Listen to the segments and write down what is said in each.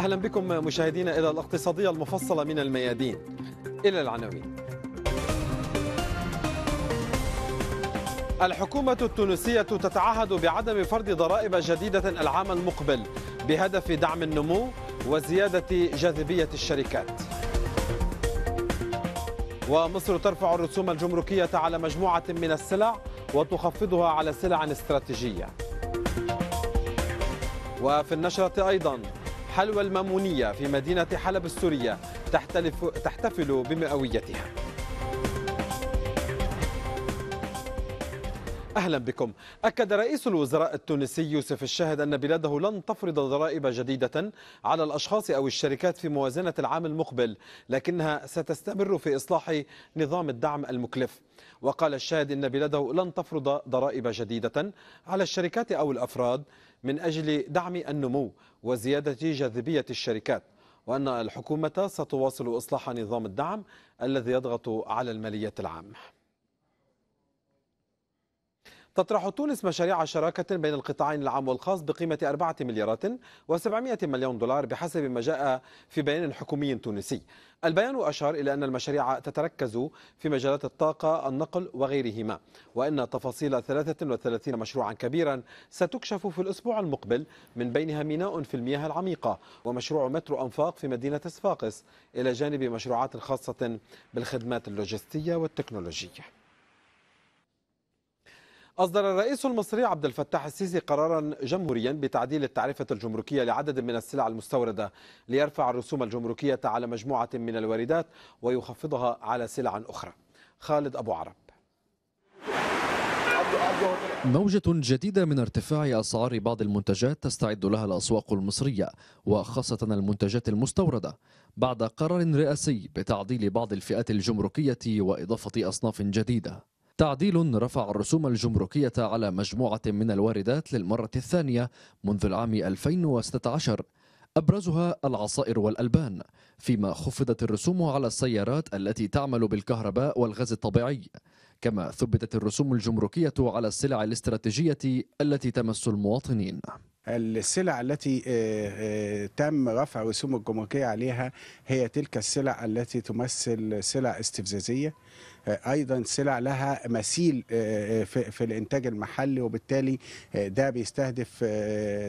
أهلا بكم مشاهدينا إلى الاقتصادية المفصلة من الميادين إلى العناوين الحكومة التونسية تتعهد بعدم فرض ضرائب جديدة العام المقبل بهدف دعم النمو وزيادة جاذبية الشركات ومصر ترفع الرسوم الجمركية على مجموعة من السلع وتخفضها على سلع استراتيجية وفي النشرة أيضا حلوى المامونية في مدينة حلب السورية تحتفل بمئويتها أهلا بكم أكد رئيس الوزراء التونسي يوسف الشاهد أن بلاده لن تفرض ضرائب جديدة على الأشخاص أو الشركات في موازنة العام المقبل لكنها ستستمر في إصلاح نظام الدعم المكلف وقال الشاهد إن بلاده لن تفرض ضرائب جديدة على الشركات أو الأفراد من أجل دعم النمو وزيادة جاذبية الشركات وأن الحكومة ستواصل إصلاح نظام الدعم الذي يضغط على المالية العامة تطرح تونس مشاريع شراكة بين القطاعين العام والخاص بقيمة 4 مليارات و700 مليون دولار بحسب ما جاء في بيان حكومي تونسي البيان أشار إلى أن المشاريع تتركز في مجالات الطاقة النقل وغيرهما وأن تفاصيل 33 مشروعا كبيرا ستكشف في الأسبوع المقبل من بينها ميناء في المياه العميقة ومشروع مترو أنفاق في مدينة صفاقس إلى جانب مشروعات خاصة بالخدمات اللوجستية والتكنولوجية أصدر الرئيس المصري عبد الفتاح السيسي قرارا جمهوريا بتعديل التعرفة الجمركية لعدد من السلع المستوردة ليرفع الرسوم الجمركية على مجموعة من الواردات ويخفضها على سلع أخرى خالد أبو عرب موجة جديدة من ارتفاع أسعار بعض المنتجات تستعد لها الأسواق المصرية وخاصة المنتجات المستوردة بعد قرار رئاسي بتعديل بعض الفئات الجمركية وإضافة أصناف جديدة تعديل رفع الرسوم الجمركية على مجموعة من الواردات للمرة الثانية منذ العام 2016 أبرزها العصائر والألبان فيما خفضت الرسوم على السيارات التي تعمل بالكهرباء والغاز الطبيعي كما ثبتت الرسوم الجمركية على السلع الاستراتيجية التي تمس المواطنين السلع التي آه، آه، تم رفع رسوم الجمركية عليها هي تلك السلع التي تمثل سلع استفزازية آه، ايضا سلع لها مثيل آه، آه، في الانتاج المحلي وبالتالي ده بيستهدف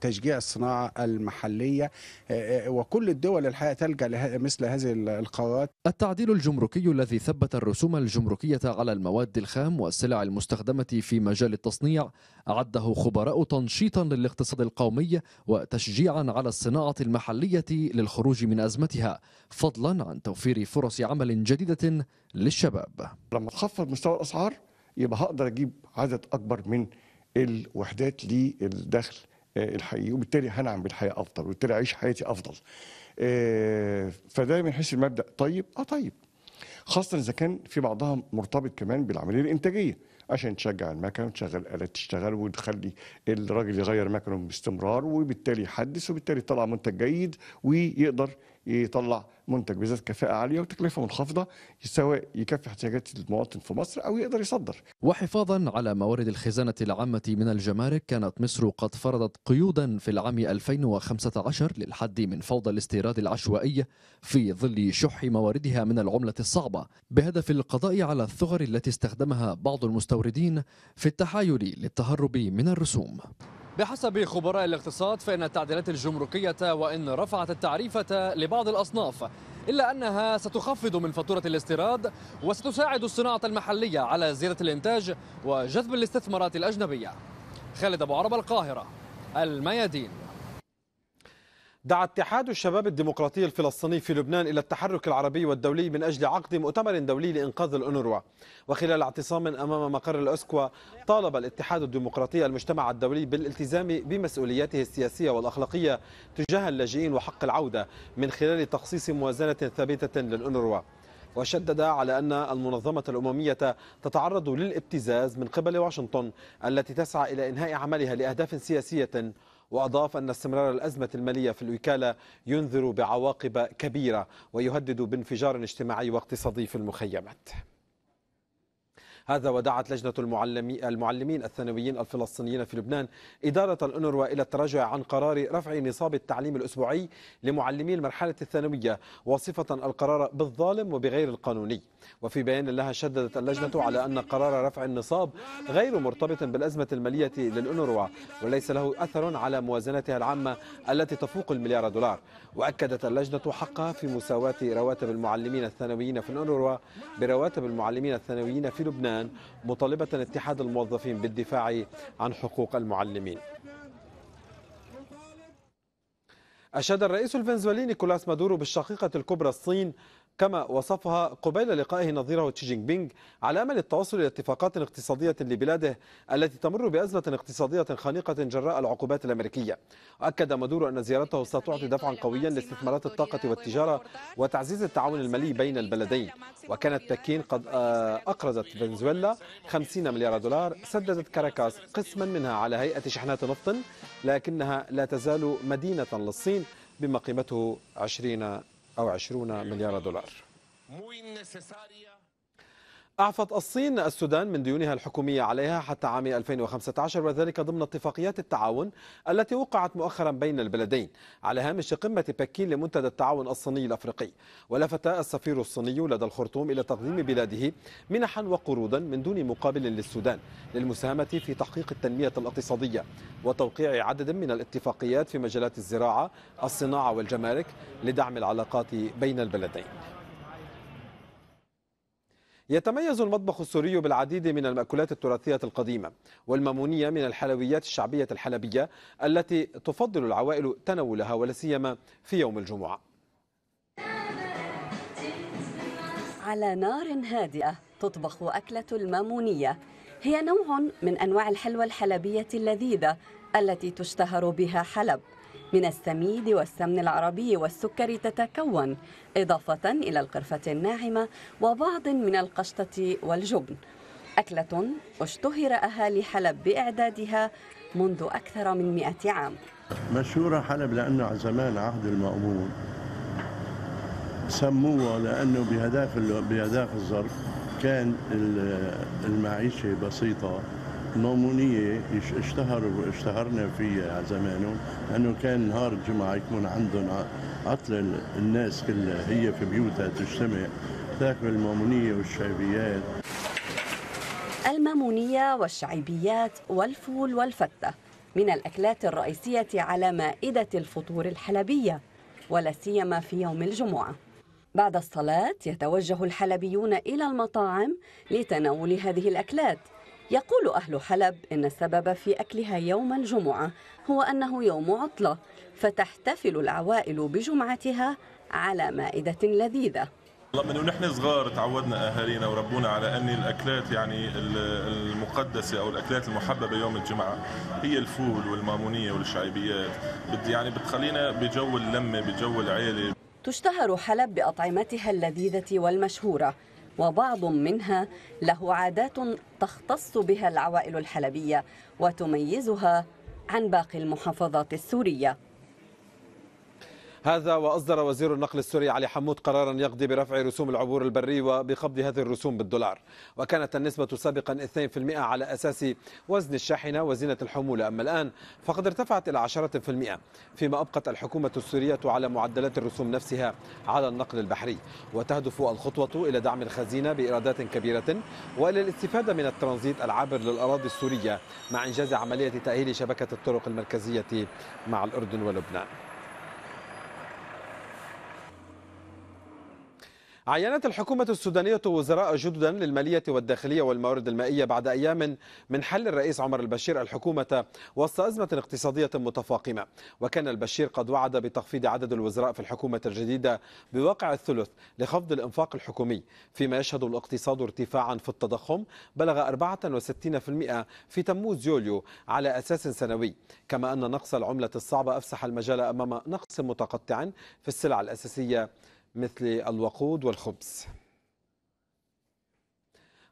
تشجيع الصناعه المحليه وكل الدول الحقيقه تلجا مثل هذه القرارات التعديل الجمركي الذي ثبت الرسوم الجمركيه على المواد الخام والسلع المستخدمه في مجال التصنيع عده خبراء تنشيطا للاقتصاد القومي وتشجيعا على الصناعه المحليه للخروج من ازمتها فضلا عن توفير فرص عمل جديده للشباب لما تخفض مستوى الاسعار يبقى هقدر اجيب عدد اكبر من الوحدات للدخل آه، الحقيقي وبالتالي هنعم بالحياه افضل وبالتالي اعيش حياتي افضل آه، فده من حيث المبدا طيب اه طيب خاصه اذا كان في بعضها مرتبط كمان بالعمليه الانتاجيه عشان تشجع المكنة وتشغل الات تشتغل وتخلي الراجل يغير مكنه باستمرار وبالتالي يحدث وبالتالي يطلع منتج جيد ويقدر يطلع منتج بذات كفاءه عاليه وتكلفه منخفضه سواء يكفي احتياجات المواطن في مصر او يقدر يصدر. وحفاظا على موارد الخزانه العامه من الجمارك كانت مصر قد فرضت قيودا في العام 2015 للحد من فوضى الاستيراد العشوائي في ظل شح مواردها من العمله الصعبه بهدف القضاء على الثغر التي استخدمها بعض المستوردين في التحايل للتهرب من الرسوم. بحسب خبراء الاقتصاد فإن التعديلات الجمركية وإن رفعت التعريفة لبعض الأصناف إلا أنها ستخفض من فاتورة الاستيراد وستساعد الصناعة المحلية على زيادة الإنتاج وجذب الاستثمارات الأجنبية خالد أبو عرب القاهرة الميادين دعا اتحاد الشباب الديمقراطي الفلسطيني في لبنان إلى التحرك العربي والدولي من أجل عقد مؤتمر دولي لإنقاذ الأنروا وخلال اعتصام أمام مقر الأسكوا طالب الاتحاد الديمقراطي المجتمع الدولي بالالتزام بمسؤولياته السياسية والأخلاقية تجاه اللاجئين وحق العودة من خلال تخصيص موازنة ثابتة للأنروا وشدد على أن المنظمة الأممية تتعرض للابتزاز من قبل واشنطن التي تسعى إلى إنهاء عملها لأهداف سياسية وأضاف أن استمرار الأزمة المالية في الوكالة ينذر بعواقب كبيرة ويهدد بانفجار اجتماعي واقتصادي في المخيمات هذا ودعت لجنة المعلمي المعلمين الثانويين الفلسطينيين في لبنان إدارة الأنروا إلى التراجع عن قرار رفع نصاب التعليم الأسبوعي لمعلمي المرحلة الثانوية وصفة القرار بالظالم وبغير القانوني وفي بيان لها شددت اللجنة على أن قرار رفع النصاب غير مرتبط بالأزمة المالية للأنروا وليس له أثر على موازنتها العامة التي تفوق المليار دولار وأكدت اللجنة حقها في مساواة رواتب المعلمين الثانويين في الأنروا برواتب المعلمين الثانويين في لبنان لبنان مطالبة اتحاد الموظفين بالدفاع عن حقوق المعلمين أشاد الرئيس الفنزويلي نيكولاس مادورو بالشقيقة الكبرى الصين كما وصفها قبيل لقائه نظيره تشي جينغ بينغ على امل التوصل الى اتفاقات اقتصاديه لبلاده التي تمر بازمه اقتصاديه خانقه جراء العقوبات الامريكيه. اكد مدور ان زيارته ستعطي دفعا قويا لاستثمارات الطاقه والتجاره وتعزيز التعاون المالي بين البلدين. وكانت بكين قد آه، اقرضت فنزويلا 50 مليار دولار سددت كاراكاس قسما منها على هيئه شحنات نفط لكنها لا تزال مدينه للصين بما قيمته 20 أو 20 مليار دولار أعفت الصين السودان من ديونها الحكومية عليها حتى عام 2015 وذلك ضمن اتفاقيات التعاون التي وقعت مؤخرا بين البلدين على هامش قمة بكين لمنتدى التعاون الصيني الأفريقي ولفت السفير الصيني لدى الخرطوم إلى تقديم بلاده منحا وقروضا من دون مقابل للسودان للمساهمة في تحقيق التنمية الاقتصادية وتوقيع عدد من الاتفاقيات في مجالات الزراعة الصناعة والجمارك لدعم العلاقات بين البلدين يتميز المطبخ السوري بالعديد من المأكولات التراثية القديمة والمامونية من الحلويات الشعبية الحلبية التي تفضل العوائل تناولها ولا سيما في يوم الجمعة. على نار هادئة تطبخ أكلة المامونية هي نوع من أنواع الحلوى الحلبية اللذيذة التي تشتهر بها حلب من السميد والسمن العربي والسكر تتكون إضافة إلى القرفة الناعمة وبعض من القشطة والجبن أكلة اشتهر أهالي حلب بإعدادها منذ أكثر من مئة عام مشهورة حلب لأنه على زمان عهد المأمون سموه لأنه بهداف بهداف الظرف كان المعيشة بسيطة نومونية اشتهروا اشتهرنا فيها زمانهم انه كان نهار الجمعة يكون عندهم عطلة الناس كلها هي في بيوتها تجتمع تاكل المامونية والشعبيات المامونية والشعيبيات والفول والفتة من الأكلات الرئيسية على مائدة الفطور الحلبية ولا سيما في يوم الجمعة بعد الصلاة يتوجه الحلبيون إلى المطاعم لتناول هذه الأكلات يقول أهل حلب إن السبب في أكلها يوم الجمعة هو أنه يوم عطلة فتحتفل العوائل بجمعتها على مائدة لذيذة من ونحن صغار تعودنا اهالينا وربونا على ان الاكلات يعني المقدسه او الاكلات المحببه يوم الجمعه هي الفول والمامونيه والشعيبيات يعني بتخلينا بجو اللمه بجو العيله تشتهر حلب باطعمتها اللذيذه والمشهوره وبعض منها له عادات تختص بها العوائل الحلبية وتميزها عن باقي المحافظات السورية هذا وأصدر وزير النقل السوري علي حمود قرارا يقضي برفع رسوم العبور البري وبقبض هذه الرسوم بالدولار وكانت النسبة سابقا 2% على أساس وزن الشاحنة وزينة الحمولة أما الآن فقد ارتفعت إلى 10% فيما أبقت الحكومة السورية على معدلات الرسوم نفسها على النقل البحري وتهدف الخطوة إلى دعم الخزينة بإيرادات كبيرة وإلى الاستفادة من الترانزيت العابر للأراضي السورية مع إنجاز عملية تأهيل شبكة الطرق المركزية مع الأردن ولبنان عينت الحكومة السودانية وزراء جددا للمالية والداخلية والموارد المائية بعد أيام من حل الرئيس عمر البشير الحكومة وسط أزمة اقتصادية متفاقمة وكان البشير قد وعد بتخفيض عدد الوزراء في الحكومة الجديدة بواقع الثلث لخفض الإنفاق الحكومي فيما يشهد الاقتصاد ارتفاعا في التضخم بلغ 64% في تموز يوليو على أساس سنوي كما أن نقص العملة الصعبة أفسح المجال أمام نقص متقطع في السلع الأساسية مثل الوقود والخبز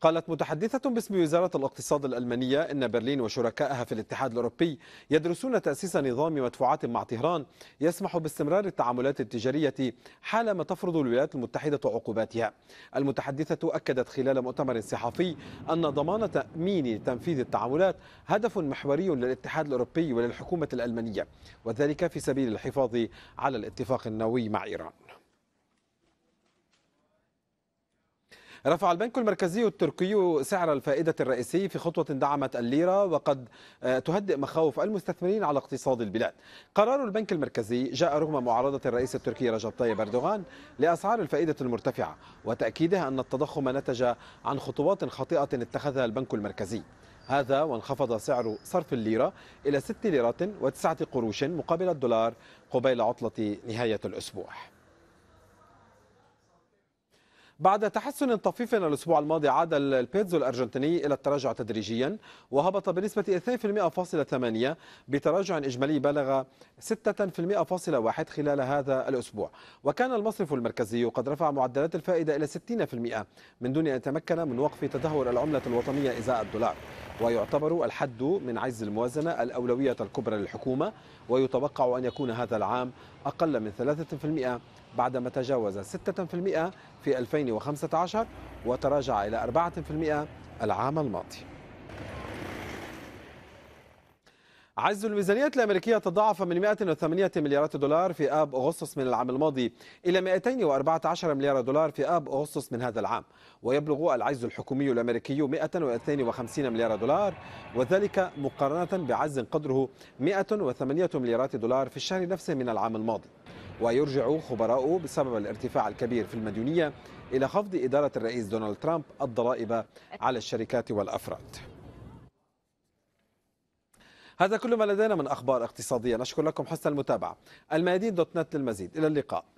قالت متحدثة باسم وزارة الاقتصاد الألمانية إن برلين وشركائها في الاتحاد الأوروبي يدرسون تأسيس نظام مدفوعات مع طهران يسمح باستمرار التعاملات التجارية حالما تفرض الولايات المتحدة عقوباتها. المتحدثة أكدت خلال مؤتمر صحفي أن ضمان تأمين تنفيذ التعاملات هدف محوري للاتحاد الأوروبي وللحكومة الألمانية وذلك في سبيل الحفاظ على الاتفاق النووي مع إيران. رفع البنك المركزي التركي سعر الفائدة الرئيسي في خطوة دعمت الليرة وقد آه، تهدئ مخاوف المستثمرين على اقتصاد البلاد قرار البنك المركزي جاء رغم معارضة الرئيس التركي رجب طيب أردوغان لأسعار الفائدة المرتفعة وتأكيدها أن التضخم نتج عن خطوات خاطئة اتخذها البنك المركزي هذا وانخفض سعر صرف الليرة إلى 6 ليرات وتسعة قروش مقابل الدولار قبيل عطلة نهاية الأسبوع بعد تحسن طفيف الأسبوع الماضي عاد البيتزو الأرجنتيني إلى التراجع تدريجيا وهبط بنسبة 2.8% بتراجع إجمالي بلغ 6.1% خلال هذا الأسبوع وكان المصرف المركزي قد رفع معدلات الفائدة إلى 60% من دون أن يتمكن من وقف تدهور العملة الوطنية إزاء الدولار ويعتبر الحد من عجز الموازنة الأولوية الكبرى للحكومة ويتوقع أن يكون هذا العام أقل من 3% بعدما تجاوز 6% في 2015 وتراجع إلى 4% العام الماضي عجز الميزانيات الأمريكية تضاعف من 108 مليارات دولار في آب أغسطس من العام الماضي إلى 214 مليار دولار في آب أغسطس من هذا العام ويبلغ العجز الحكومي الأمريكي 152 مليار دولار وذلك مقارنة بعجز قدره 108 مليارات دولار في الشهر نفسه من العام الماضي ويرجع خبراء بسبب الارتفاع الكبير في المديونية إلى خفض إدارة الرئيس دونالد ترامب الضرائب على الشركات والأفراد هذا كل ما لدينا من أخبار اقتصادية نشكر لكم حسن المتابعة الميادين دوت نت للمزيد إلى اللقاء